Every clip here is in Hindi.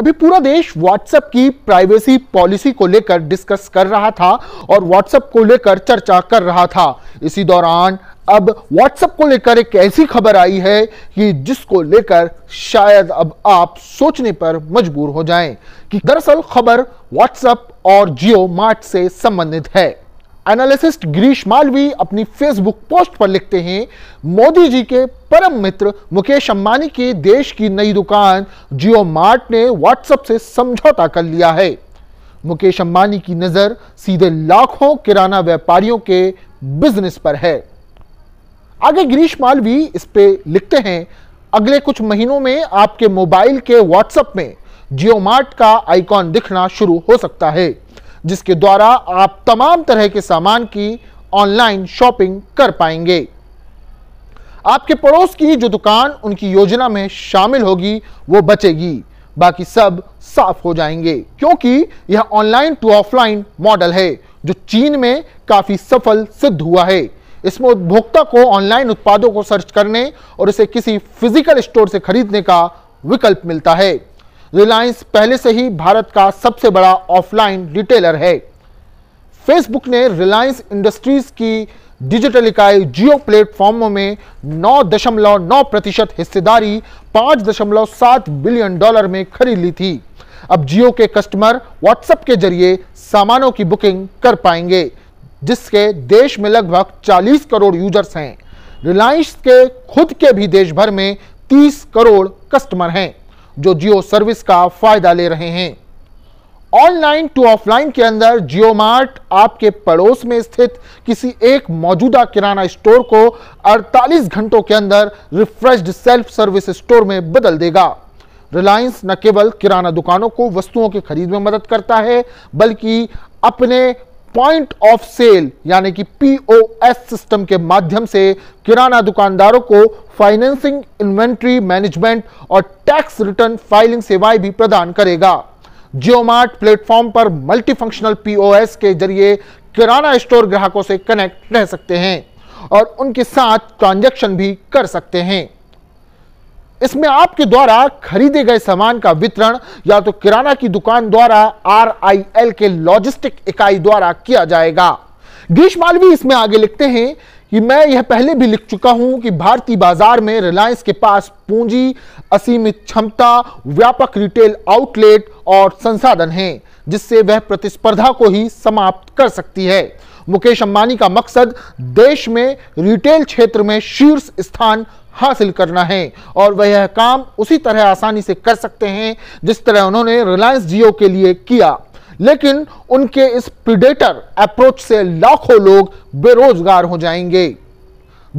अभी पूरा देश व्हाट्सएप की प्राइवेसी पॉलिसी को लेकर डिस्कस कर रहा था और व्हाट्सएप को लेकर चर्चा कर रहा था इसी दौरान अब व्हाट्सएप को लेकर एक ऐसी खबर आई है कि जिसको लेकर शायद अब आप सोचने पर मजबूर हो जाएं कि दरअसल खबर व्हाट्सएप और जियो मार्ट से संबंधित है एनालिसिस्ट गिरीश मालवी अपनी फेसबुक पोस्ट पर लिखते हैं मोदी जी के परम मित्र मुकेश अंबानी के देश की नई दुकान जियो मार्ट ने व्हाट्सएप से समझौता कर लिया है मुकेश अंबानी की नज़र सीधे लाखों किराना व्यापारियों के बिजनेस पर है आगे गिरीश मालवी इस पे लिखते हैं अगले कुछ महीनों में आपके मोबाइल के व्हाट्सएप में जियो मार्ट का आइकॉन दिखना शुरू हो सकता है जिसके द्वारा आप तमाम तरह के सामान की ऑनलाइन शॉपिंग कर पाएंगे आपके पड़ोस की जो दुकान उनकी योजना में शामिल होगी वो बचेगी बाकी सब साफ हो जाएंगे क्योंकि यह ऑनलाइन टू ऑफलाइन मॉडल है जो चीन में काफी सफल सिद्ध हुआ है इसमें उपभोक्ता को ऑनलाइन उत्पादों को सर्च करने और इसे किसी फिजिकल स्टोर से खरीदने का विकल्प मिलता है रिलायंस पहले से ही भारत का सबसे बड़ा ऑफलाइन रिटेलर है फेसबुक ने रिलायंस इंडस्ट्रीज की डिजिटल इकाई जियो प्लेटफॉर्मों में 9.9 प्रतिशत हिस्सेदारी 5.7 बिलियन डॉलर में खरीद ली थी अब जियो के कस्टमर व्हाट्सएप के जरिए सामानों की बुकिंग कर पाएंगे जिसके देश में लगभग 40 करोड़ यूजर्स हैं रिलायंस के खुद के भी देश भर में 30 करोड़ कस्टमर हैं जो जियो सर्विस का फायदा ले रहे हैं ऑनलाइन टू ऑफलाइन के अंदर जियो मार्ट आपके पड़ोस में स्थित किसी एक मौजूदा किराना स्टोर को 48 घंटों के अंदर रिफ्रेश्ड सेल्फ सर्विस स्टोर में बदल देगा रिलायंस न केवल किराना दुकानों को वस्तुओं की खरीद में मदद करता है बल्कि अपने पॉइंट ऑफ सेल यानी कि पीओएस सिस्टम के माध्यम से किराना दुकानदारों को फाइनेंसिंग इन्वेंट्री मैनेजमेंट और टैक्स रिटर्न फाइलिंग सेवाएं भी प्रदान करेगा जियोमार्ट प्लेटफॉर्म पर मल्टीफंक्शनल पीओएस के जरिए किराना स्टोर ग्राहकों से कनेक्ट रह सकते हैं और उनके साथ ट्रांजैक्शन भी कर सकते हैं इसमें आपके द्वारा खरीदे गए सामान का वितरण या तो किराना की दुकान द्वारा आरआईएल के लॉजिस्टिक इकाई द्वारा किया जाएगा गिरीश मालवी इसमें आगे लिखते हैं कि मैं यह पहले भी लिख चुका हूं कि भारतीय बाजार में रिलायंस के पास पूंजी असीमित क्षमता व्यापक रिटेल आउटलेट और संसाधन हैं जिससे वह प्रतिस्पर्धा को ही समाप्त कर सकती है मुकेश अंबानी का मकसद देश में रिटेल क्षेत्र में शीर्ष स्थान हासिल करना है और वह यह काम उसी तरह आसानी से कर सकते हैं जिस तरह उन्होंने रिलायंस जियो के लिए किया लेकिन उनके इस प्रिडेटर अप्रोच से लाखों लोग बेरोजगार हो जाएंगे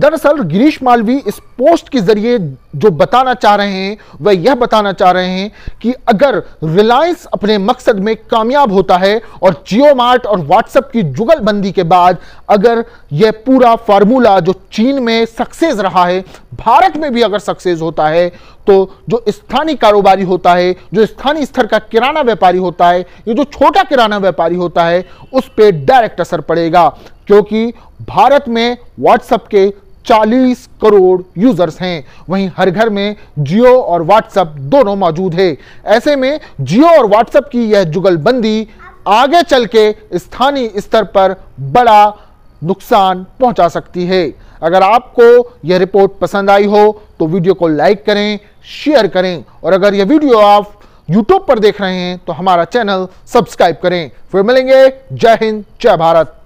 दरअसल गिरीश मालवी इस पोस्ट के जरिए जो बताना चाह रहे हैं वह यह बताना चाह रहे हैं कि अगर रिलायंस अपने मकसद में कामयाब होता है और जियो मार्ट और व्हाट्सएप की जुगलबंदी के बाद अगर यह पूरा फार्मूला जो चीन में सक्सेस रहा है भारत में भी अगर सक्सेस होता है तो जो स्थानीय कारोबारी होता है जो स्थानीय स्तर का किराना व्यापारी होता है ये जो छोटा किराना व्यापारी होता है उस पर डायरेक्ट असर पड़ेगा क्योंकि भारत में व्हाट्सएप के 40 करोड़ यूजर्स हैं वहीं हर घर में जियो और व्हाट्सएप दोनों मौजूद है ऐसे में जियो और व्हाट्सएप की यह जुगलबंदी आगे चल के स्थानीय स्तर पर बड़ा नुकसान पहुंचा सकती है अगर आपको यह रिपोर्ट पसंद आई हो तो वीडियो को लाइक करें शेयर करें और अगर यह वीडियो आप यूट्यूब पर देख रहे हैं तो हमारा चैनल सब्सक्राइब करें फिर मिलेंगे जय हिंद जय भारत